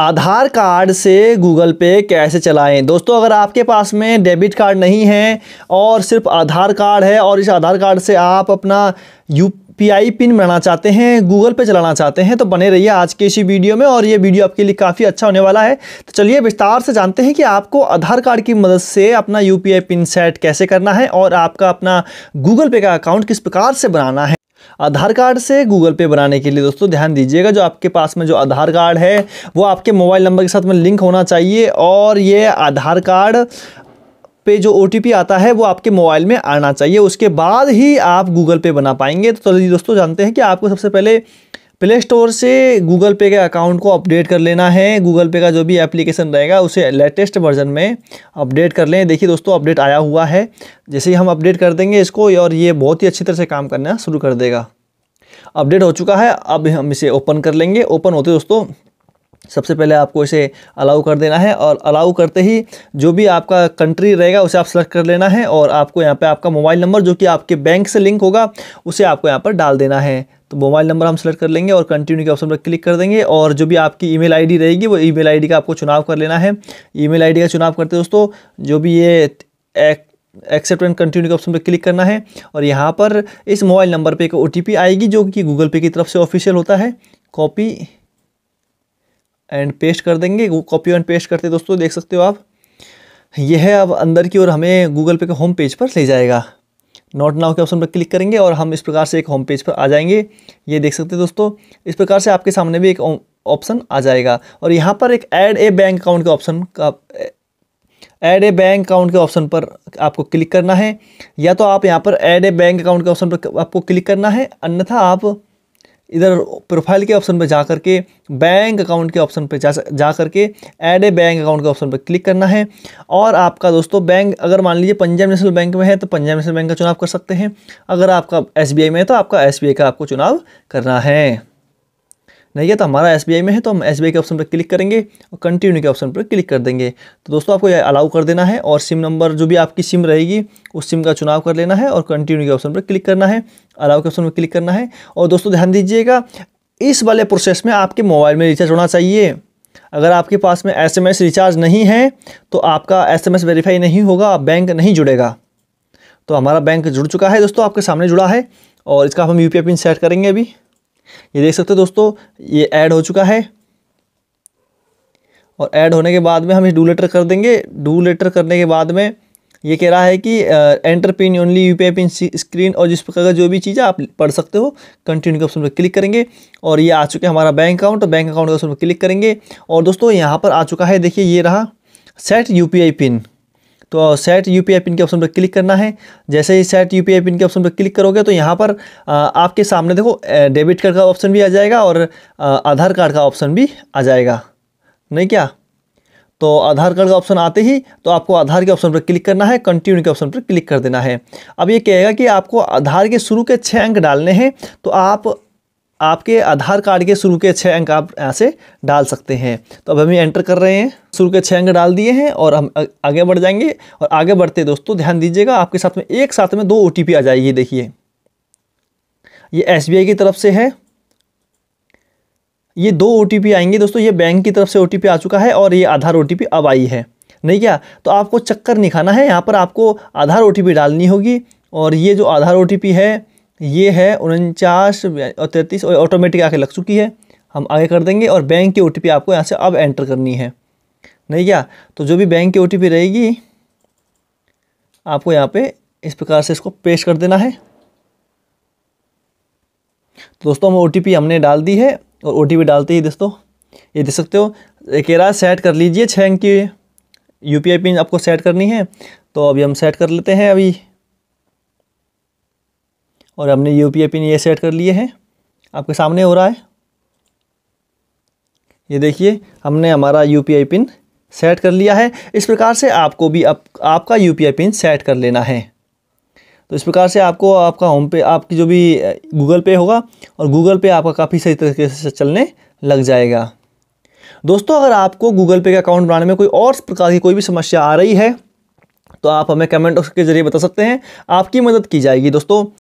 आधार card से Google पे कैसे चलाएं दोस्तों अगर आपके पास में डेबिट कार्ड नहीं है और सिर्फ आधार कार्ड है और इस आधार कार्ड से आप अपना यू पी आई पिन बनाना चाहते हैं गूगल पे चलाना चाहते हैं तो बने रहिए आज के इसी वीडियो में और ये वीडियो आपके लिए काफ़ी अच्छा होने वाला है तो चलिए विस्तार से जानते हैं कि आपको आधार कार्ड की मदद से अपना यू पिन सेट कैसे करना है और आपका अपना गूगल पे का अकाउंट किस प्रकार से बनाना है आधार कार्ड से गूगल पे बनाने के लिए दोस्तों ध्यान दीजिएगा जो आपके पास में जो आधार कार्ड है वो आपके मोबाइल नंबर के साथ में लिंक होना चाहिए और ये आधार कार्ड पे जो ओ आता है वो आपके मोबाइल में आना चाहिए उसके बाद ही आप गूगल पे बना पाएंगे तो चलिए दोस्तों जानते हैं कि आपको सबसे पहले प्ले स्टोर से गूगल पे के अकाउंट को अपडेट कर लेना है गूगल पे का जो भी एप्लीकेशन रहेगा उसे लेटेस्ट वर्जन में अपडेट कर लें देखिए दोस्तों अपडेट आया हुआ है जैसे ही हम अपडेट कर देंगे इसको और ये बहुत ही अच्छी तरह से काम करना शुरू कर देगा अपडेट हो चुका है अब हम इसे ओपन कर लेंगे ओपन होते दोस्तों सबसे पहले आपको इसे अलाउ कर देना है और अलाउ करते ही जो भी आपका कंट्री रहेगा उसे आप सेलेक्ट कर लेना है और आपको यहाँ पे आपका मोबाइल नंबर जो कि आपके बैंक से लिंक होगा उसे आपको यहाँ पर डाल देना है तो मोबाइल नंबर हम सेलेक्ट कर लेंगे और कंटिन्यू के ऑप्शन पर क्लिक कर देंगे और जो भी आपकी ईमेल आईडी रहेगी वो ईमेल आईडी का आपको चुनाव कर लेना है ईमेल आईडी का चुनाव करते दोस्तों जो भी ये एक्ट एक्सेप्ट एंड कंटिन्यू के ऑप्शन पर क्लिक करना है और यहाँ पर इस मोबाइल नंबर पे एक ओ आएगी जो कि गूगल पे की तरफ से ऑफिशियल होता है कॉपी एंड पेस्ट कर देंगे कॉपी एंड पेस्ट करते दोस्तों देख सकते हो आप यह है अब अंदर की ओर हमें गूगल पे के होम पेज पर ले जाएगा नॉट नाउ के ऑप्शन पर क्लिक करेंगे और हम इस प्रकार से एक होम पेज पर आ जाएंगे ये देख सकते हैं दोस्तों इस प्रकार से आपके सामने भी एक ऑप्शन आ जाएगा और यहाँ पर एक ऐड ए बैंक अकाउंट का ऑप्शन का ऐड ए बैंक अकाउंट के ऑप्शन पर आपको क्लिक करना है या तो आप यहाँ पर ऐड ए बैंक अकाउंट के ऑप्शन पर आपको क्लिक करना है अन्यथा आप इधर प्रोफाइल के ऑप्शन पर जा करके बैंक अकाउंट के ऑप्शन पर जा जा करके ऐड ए बैंक अकाउंट के ऑप्शन पर क्लिक करना है और आपका दोस्तों बैंक अगर मान लीजिए पंजाब नेशनल बैंक में है तो पंजाब नेशनल बैंक का चुनाव कर सकते हैं अगर आपका एस में है तो आपका एस का आपको चुनाव करना है नहीं है तो हमारा एस में है तो हम एस के ऑप्शन पर क्लिक करेंगे और कंटिन्यू के ऑप्शन पर क्लिक कर देंगे तो दोस्तों आपको अलाउ कर देना है और सिम नंबर जो भी आपकी सिम रहेगी उस सिम का चुनाव कर लेना है और कंटिन्यू के ऑप्शन पर क्लिक करना है अलाउ के ऑप्शन पर क्लिक करना है और दोस्तों ध्यान दीजिएगा इस वाले प्रोसेस में आपके मोबाइल में रिचार्ज होना चाहिए अगर आपके पास में एस रिचार्ज नहीं है तो आपका एस वेरीफाई नहीं होगा बैंक नहीं जुड़ेगा तो हमारा बैंक जुड़ चुका है दोस्तों आपके सामने जुड़ा है और इसका हम यू पिन सेट करेंगे अभी ये देख सकते हो दोस्तों ये ऐड हो चुका है और ऐड होने के बाद में हम इस डू लेटर कर देंगे डू लेटर करने के बाद में ये कह रहा है कि enter pin only U pin screen और जिस प्रकार का जो भी चीज़ है आप पढ़ सकते हो कंटिन्यू के ऑप्शन पर क्लिक करेंगे और ये आ चुके हमारा बैंक अकाउंट और बैंक अकाउंट के ऑप्शन पर क्लिक करेंगे और दोस्तों यहाँ पर आ चुका है देखिए ये रहा सेट यू पिन तो सेट यू पिन के ऑप्शन पर क्लिक करना है जैसे ही सेट यू पिन के ऑप्शन पर क्लिक करोगे तो यहाँ पर आपके सामने देखो डेबिट कार्ड का ऑप्शन भी आ जाएगा और आधार कार्ड का ऑप्शन भी आ जाएगा नहीं क्या तो आधार कार्ड का ऑप्शन आते ही तो आपको आधार के ऑप्शन पर क्लिक करना है कंटिन्यू के ऑप्शन पर क्लिक कर देना है अब ये कहेगा कि आपको आधार के शुरू के छः अंक डालने हैं तो आप आपके आधार कार्ड के शुरू के छः अंक आप यहाँ से डाल सकते हैं तो अब हम ये एंटर कर रहे हैं शुरू के छः अंक डाल दिए हैं और हम आगे बढ़ जाएंगे और आगे बढ़ते दोस्तों ध्यान दीजिएगा आपके साथ में एक साथ में दो ओ आ जाएगी देखिए ये एस की तरफ से है ये दो ओ आएंगे दोस्तों ये बैंक की तरफ से ओ आ चुका है और ये आधार ओ अब आई है नहीं क्या तो आपको चक्कर नहीं खाना है यहाँ पर आपको आधार ओ डालनी होगी और ये जो आधार ओ है ये है उनचास और तैंतीस और ऑटोमेटिक आके लग चुकी है हम आगे कर देंगे और बैंक की ओ आपको यहाँ से अब एंटर करनी है नहीं क्या तो जो भी बैंक की ओ रहेगी आपको यहाँ पे इस प्रकार से इसको पेश कर देना है तो दोस्तों हम ओ हमने डाल दी है और ओ डालते ही दोस्तों ये देख सकते हो एक सेट कर लीजिए छः अंक की यू पिन आपको सेट करनी है तो अभी हम सेट कर लेते हैं अभी और हमने यू पी पिन ये सेट कर लिए हैं आपके सामने हो रहा है ये देखिए हमने हमारा यू पी पिन सेट कर लिया है इस प्रकार से आपको भी आप, आपका यू पिन सेट कर लेना है तो इस प्रकार से आपको आपका होम पे आपकी जो भी गूगल पे होगा और गूगल पे आपका काफ़ी सही तरीके से चलने लग जाएगा दोस्तों अगर आपको गूगल पे का अकाउंट बनाने में कोई और प्रकार की कोई भी समस्या आ रही है तो आप हमें कमेंट के जरिए बता सकते हैं आपकी मदद की जाएगी दोस्तों